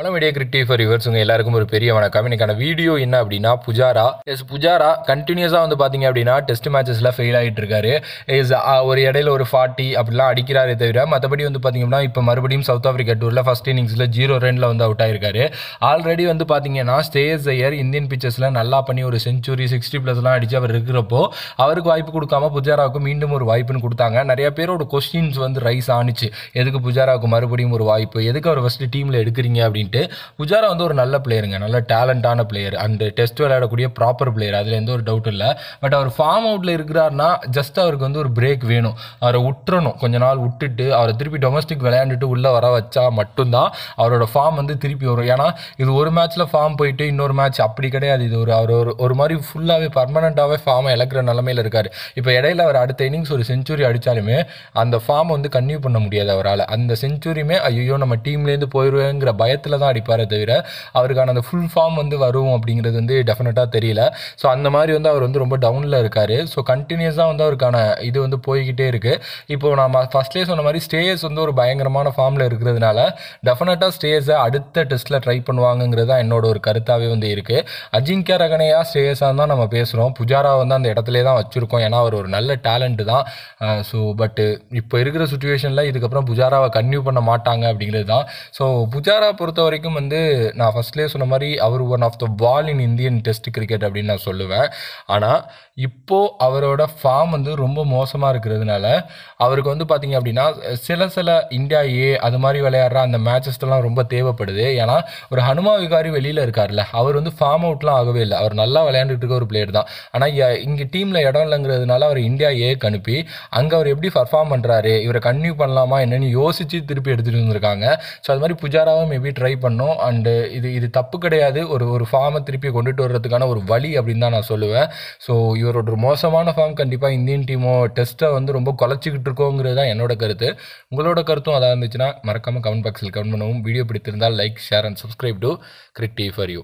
hello media cricket for yours உங்கள் எல்லாருக்கும் ஒரு பெரிய வணக்கம் இன்னைக்கான வீடியோ என்ன அப்படின்னா புஜாரா எஸ் புஜாரா கண்டினியூஸாக வந்து பார்த்தீங்க அப்படின்னா டெஸ்ட் மேட்சஸில் ஃபெயில் ஆகிட்டு இருக்காரு இஸ் ஒரு இடையில ஒரு ஃபார்ட்டி அப்படிலாம் அடிக்கிறாரே தவிர மற்றபடி வந்து பார்த்தீங்கன்னா இப்போ மறுபடியும் சவுத் ஆஃப்ரிக்கா டூரில் ஃபஸ்ட் இன்னிங்ஸில் ஜீரோ ரனில் வந்து அவுட் ஆயிருக்காரு ஆல்ரெடி வந்து பார்த்தீங்கன்னா ஸ்டேஸ் ஐயர் இந்தியன் பிக்சர்ஸில் நல்லா பண்ணி ஒரு செஞ்சுரி சிக்ஸ்டி ப்ளஸ்லாம் அடித்து அவர் இருக்கிறப்போ அவருக்கு வாய்ப்பு கொடுக்காம புஜாராவுக்கு மீண்டும் ஒரு வாய்ப்புன்னு கொடுத்தாங்க நிறைய பேரோட கொஸ்டின்ஸ் வந்து ரைஸ் ஆணுச்சு எதுக்கு புஜாராவுக்கு மறுபடியும் ஒரு வாய்ப்பு எதுக்கு அவர் ஃபஸ்ட்டு டீமில் எடுக்கிறீங்க அப்படின்னு பண்ணிட்டு புஜாரா வந்து ஒரு நல்ல பிளேயருங்க நல்ல டேலண்டான பிளேயர் அந்த டெஸ்ட் விளையாடக்கூடிய ப்ராப்பர் பிளேயர் அதுல எந்த ஒரு டவுட் இல்லை பட் அவர் ஃபார்ம் அவுட்டில் இருக்கிறார்னா ஜஸ்ட் அவருக்கு வந்து ஒரு பிரேக் வேணும் அவரை விட்டுறணும் கொஞ்ச நாள் விட்டுட்டு அவரை திருப்பி டொமஸ்டிக் விளையாண்டுட்டு உள்ளே வர வச்சா மட்டும்தான் அவரோட ஃபார்ம் வந்து திருப்பி வரும் ஏன்னா இது ஒரு மேட்ச்சில் ஃபார்ம் போயிட்டு இன்னொரு மேட்ச் அப்படி கிடையாது இது ஒரு அவர் ஒரு ஒரு மாதிரி ஃபுல்லாகவே பர்மனெண்ட்டாகவே ஃபார்மை இழக்கிற நிலமையில இருக்கார் இப்போ இடையில அவர் அடுத்த இன்னிங்ஸ் ஒரு செஞ்சுரி அடித்தாலுமே அந்த ஃபார்ம் வந்து கன்டினியூ பண்ண முடியாது அவரால் அந்த செஞ்சுரியுமே ஐயோ நம்ம டீம்லேருந்து போயிடுவேங்கிற பயத்தில் படத்தில் தான் அடிப்பாரே தவிர அவருக்கான அந்த ஃபுல் ஃபார்ம் வந்து வரும் அப்படிங்கிறது வந்து டெஃபினட்டாக தெரியல ஸோ அந்த மாதிரி வந்து அவர் வந்து ரொம்ப டவுனில் இருக்கார் ஸோ கண்டினியூஸாக வந்து அவருக்கான இது வந்து போய்கிட்டே இருக்குது இப்போ நம்ம ஃபஸ்ட்லேயே சொன்ன மாதிரி ஸ்டேயஸ் வந்து ஒரு பயங்கரமான ஃபார்மில் இருக்கிறதுனால டெஃபினட்டாக ஸ்டேயஸை அடுத்த டெஸ்ட்டில் ட்ரை பண்ணுவாங்கங்கிறது தான் என்னோட ஒரு கருத்தாகவே வந்து இருக்குது அஜிங்கிய ரகனையாக ஸ்டேயஸாக தான் நம்ம பேசுகிறோம் புஜாரா வந்து அந்த இடத்துல தான் வச்சுருக்கோம் ஏன்னா அவர் ஒரு நல்ல டேலண்ட்டு தான் ஸோ பட்டு இப்போ இருக்கிற சுச்சுவேஷனில் இதுக்கப்புறம் புஜாராவை கன்யூ பண்ண மாட்டாங்க அப்படிங்கிறது தான் ஸோ புஜாரா பொறுத்த பொறுத்த வரைக்கும் வந்து நான் ஃபஸ்ட்லேயே சொன்ன மாதிரி அவர் one of the ball in Indian test cricket அப்படின்னு நான் சொல்லுவேன் ஆனால் இப்போது அவரோட ஃபார்ம் வந்து ரொம்ப மோசமாக இருக்கிறதுனால அவருக்கு வந்து பார்த்திங்க அப்படின்னா சில சில இந்தியா ஏ அது மாதிரி விளையாடுற அந்த மேட்சஸ்லாம் ரொம்ப தேவைப்படுது ஏன்னா ஒரு ஹனுமா விகாரி வெளியில் இருக்கார்ல அவர் வந்து ஃபார்ம் அவுட்லாம் ஆகவே இல்லை அவர் நல்லா விளையாண்டுட்டு இருக்க ஒரு பிளேயர் தான் ஆனால் இங்கே டீமில் இடம் இல்லைங்கிறதுனால அவர் இந்தியா ஏக்கு அனுப்பி அங்கே அவர் எப்படி பர்ஃபார்ம் பண்ணுறாரு இவரை கன்டினியூ பண்ணலாமா என்னென்னு யோசித்து திருப்பி எடுத்துகிட்டு வந்திருக்காங்க ஸோ அது மாதிரி புஜாராவும் மேபி ட்ரை ட்ரை பண்ணோம் அண்டு இது இது தப்பு கிடையாது ஒரு ஒரு ஃபார்மை திருப்பி கொண்டுட்டு வர்றதுக்கான ஒரு வழி அப்படின்னு தான் நான் சொல்லுவேன் ஸோ இவரோட ஒரு மோசமான ஃபார்ம் கண்டிப்பாக இந்தியன் டீமோ டெஸ்ட்டை வந்து ரொம்ப குலைச்சிக்கிட்டு இருக்கோங்கிறது தான் என்னோட கருத்து உங்களோட கருத்தும் அதாக இருந்துச்சுன்னா மறக்காமல் கமெண்ட் பாக்ஸில் கமெண்ட் பண்ணவும் வீடியோ பிடித்திருந்தால் like share and subscribe to cricket for you